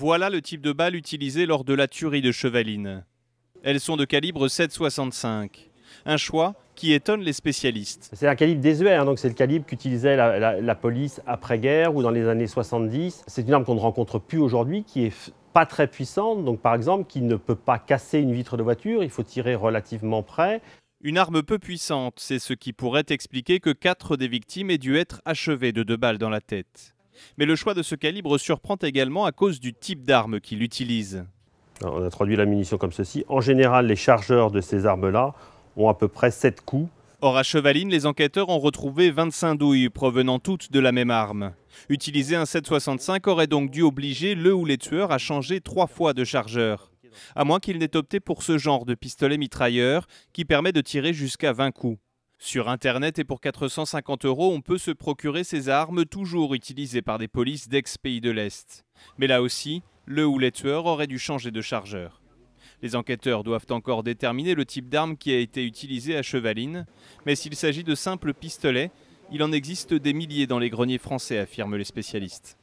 Voilà le type de balle utilisé lors de la tuerie de Chevaline. Elles sont de calibre 7,65. Un choix qui étonne les spécialistes. C'est un calibre désuet, hein, donc c'est le calibre qu'utilisait la, police après-guerre ou dans les années 70. C'est une arme qu'on ne rencontre plus aujourd'hui, qui est pas très puissante, donc par exemple qui ne peut pas casser une vitre de voiture, il faut tirer relativement près. Une arme peu puissante, c'est ce qui pourrait expliquer que quatre des victimes aient dû être achevées de deux balles dans la tête mais le choix de ce calibre surprend également à cause du type d'arme qu'il utilise. On a traduit la munition comme ceci. En général, les chargeurs de ces armes-là ont à peu près 7 coups. Or, à Chevaline, les enquêteurs ont retrouvé 25 douilles provenant toutes de la même arme. Utiliser un 7,65 aurait donc dû obliger le ou les tueurs à changer trois fois de chargeur. À moins qu'ils n'aient opté pour ce genre de pistolet mitrailleur qui permet de tirer jusqu'à 20 coups. Sur Internet et pour 450 euros, on peut se procurer ces armes toujours utilisées par des polices d'ex-pays de l'Est. Mais là aussi, le ou les tueurs auraient dû changer de chargeur. Les enquêteurs doivent encore déterminer le type d'arme qui a été utilisée à Chevaline, mais s'il s'agit de simples pistolets, il en existe des milliers dans les greniers français, affirment les spécialistes.